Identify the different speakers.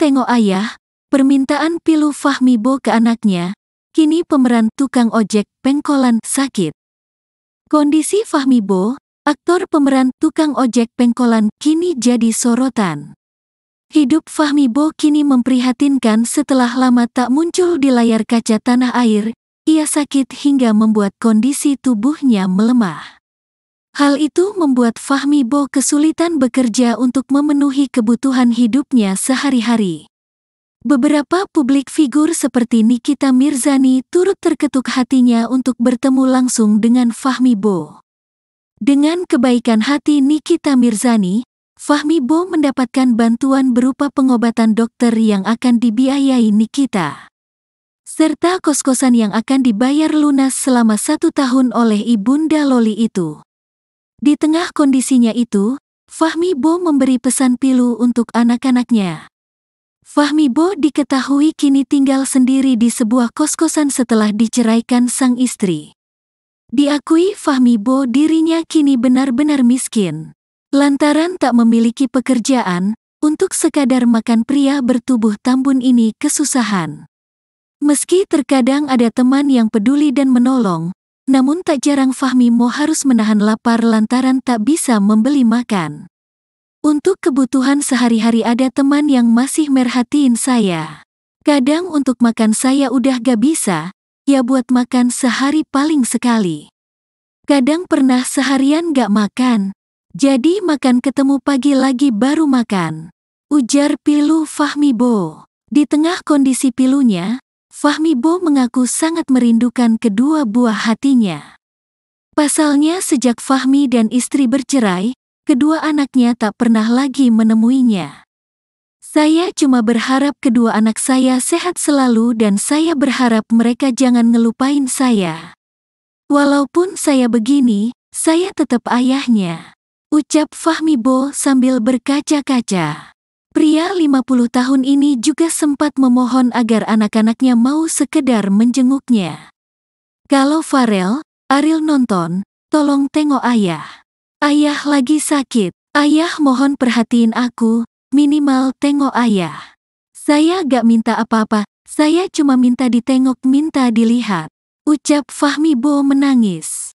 Speaker 1: tengok ayah, permintaan pilu Fahmi Bo ke anaknya, kini pemeran tukang ojek pengkolan sakit. Kondisi Fahmi Bo, aktor pemeran tukang ojek pengkolan kini jadi sorotan. Hidup Fahmi Bo kini memprihatinkan setelah lama tak muncul di layar kaca tanah air, ia sakit hingga membuat kondisi tubuhnya melemah. Hal itu membuat Fahmi Bo kesulitan bekerja untuk memenuhi kebutuhan hidupnya sehari-hari. Beberapa publik figur seperti Nikita Mirzani turut terketuk hatinya untuk bertemu langsung dengan Fahmi Bo. Dengan kebaikan hati Nikita Mirzani, Fahmi Bo mendapatkan bantuan berupa pengobatan dokter yang akan dibiayai Nikita. Serta kos-kosan yang akan dibayar lunas selama satu tahun oleh Ibunda Loli itu. Di tengah kondisinya itu, Fahmi Bo memberi pesan pilu untuk anak-anaknya. Fahmi Bo diketahui kini tinggal sendiri di sebuah kos-kosan setelah diceraikan sang istri. Diakui Fahmi Bo dirinya kini benar-benar miskin. Lantaran tak memiliki pekerjaan, untuk sekadar makan pria bertubuh tambun ini kesusahan. Meski terkadang ada teman yang peduli dan menolong, namun tak jarang Fahmi Mo harus menahan lapar lantaran tak bisa membeli makan. Untuk kebutuhan sehari-hari ada teman yang masih merhatiin saya. Kadang untuk makan saya udah gak bisa, ya buat makan sehari paling sekali. Kadang pernah seharian gak makan, jadi makan ketemu pagi lagi baru makan. Ujar Pilu Fahmi Bo Di tengah kondisi pilunya, Fahmi Bo mengaku sangat merindukan kedua buah hatinya. Pasalnya sejak Fahmi dan istri bercerai, kedua anaknya tak pernah lagi menemuinya. Saya cuma berharap kedua anak saya sehat selalu dan saya berharap mereka jangan ngelupain saya. Walaupun saya begini, saya tetap ayahnya. Ucap Fahmi Bo sambil berkaca-kaca. Pria 50 tahun ini juga sempat memohon agar anak-anaknya mau sekedar menjenguknya. Kalau Farel, Ariel nonton, tolong tengok ayah. Ayah lagi sakit. Ayah mohon perhatiin aku, minimal tengok ayah. Saya gak minta apa-apa, saya cuma minta ditengok minta dilihat. Ucap Fahmi Bo menangis.